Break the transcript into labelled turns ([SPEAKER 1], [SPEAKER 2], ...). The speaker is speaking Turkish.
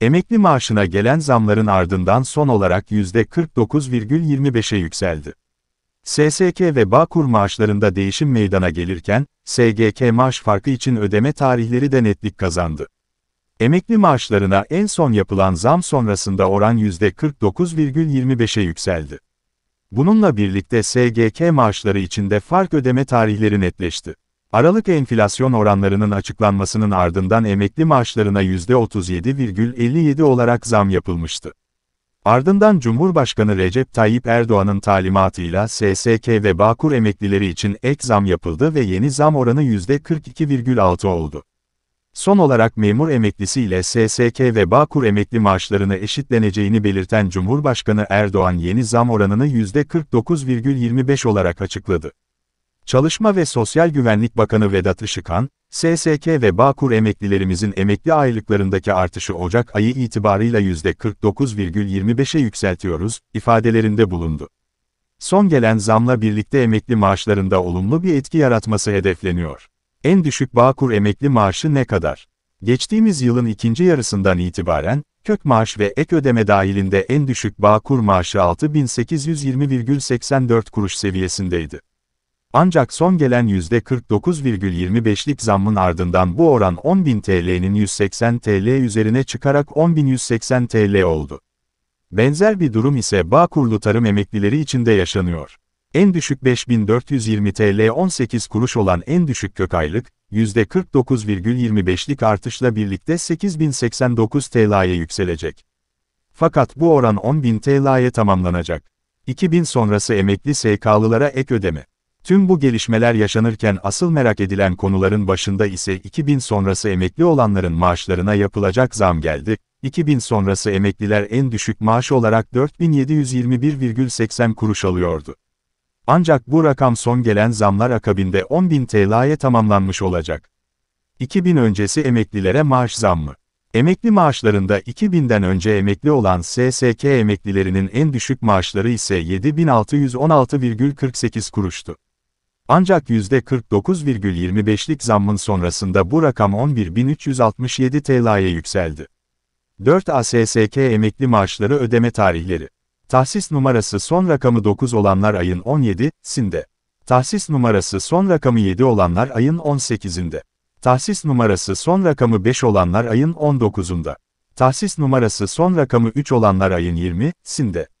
[SPEAKER 1] Emekli maaşına gelen zamların ardından son olarak %49,25'e yükseldi. SSK ve Bağkur maaşlarında değişim meydana gelirken, SGK maaş farkı için ödeme tarihleri de netlik kazandı. Emekli maaşlarına en son yapılan zam sonrasında oran %49,25'e yükseldi. Bununla birlikte SGK maaşları içinde fark ödeme tarihleri netleşti. Aralık enflasyon oranlarının açıklanmasının ardından emekli maaşlarına %37,57 olarak zam yapılmıştı. Ardından Cumhurbaşkanı Recep Tayyip Erdoğan'ın talimatıyla SSK ve Bağkur emeklileri için ek zam yapıldı ve yeni zam oranı %42,6 oldu. Son olarak memur emeklisi ile SSK ve Bağkur emekli maaşlarını eşitleneceğini belirten Cumhurbaşkanı Erdoğan yeni zam oranını %49,25 olarak açıkladı. Çalışma ve Sosyal Güvenlik Bakanı Vedat Işıkhan, SSK ve Bağkur emeklilerimizin emekli aylıklarındaki artışı Ocak ayı itibarıyla %49,25'e yükseltiyoruz, ifadelerinde bulundu. Son gelen zamla birlikte emekli maaşlarında olumlu bir etki yaratması hedefleniyor. En düşük Bağkur emekli maaşı ne kadar? Geçtiğimiz yılın ikinci yarısından itibaren, kök maaş ve ek ödeme dahilinde en düşük Bağkur maaşı 6820,84 kuruş seviyesindeydi. Ancak son gelen %49,25'lik zammın ardından bu oran 10.000 TL'nin 180 TL üzerine çıkarak 10.180 TL oldu. Benzer bir durum ise Bağkurlu tarım emeklileri içinde yaşanıyor. En düşük 5420 TL 18 kuruş olan en düşük kök aylık, %49,25'lik artışla birlikte 8089 TL'ye yükselecek. Fakat bu oran 10.000 TL'ye tamamlanacak. 2000 sonrası emekli SK'lılara ek ödeme. Tüm bu gelişmeler yaşanırken asıl merak edilen konuların başında ise 2000 sonrası emekli olanların maaşlarına yapılacak zam geldi. 2000 sonrası emekliler en düşük maaş olarak 4721,80 kuruş alıyordu. Ancak bu rakam son gelen zamlar akabinde 10.000 TL'ye tamamlanmış olacak. 2000 öncesi emeklilere maaş zammı. Emekli maaşlarında 2000'den önce emekli olan SSK emeklilerinin en düşük maaşları ise 7616,48 kuruştu. Ancak %49,25'lik zammın sonrasında bu rakam 11.367 TL'ye yükseldi. 4 ASSK emekli maaşları ödeme tarihleri. Tahsis numarası son rakamı 9 olanlar ayın 17'sinde. Tahsis numarası son rakamı 7 olanlar ayın 18'inde. Tahsis numarası son rakamı 5 olanlar ayın 19'unda. Tahsis numarası son rakamı 3 olanlar ayın 20'sinde.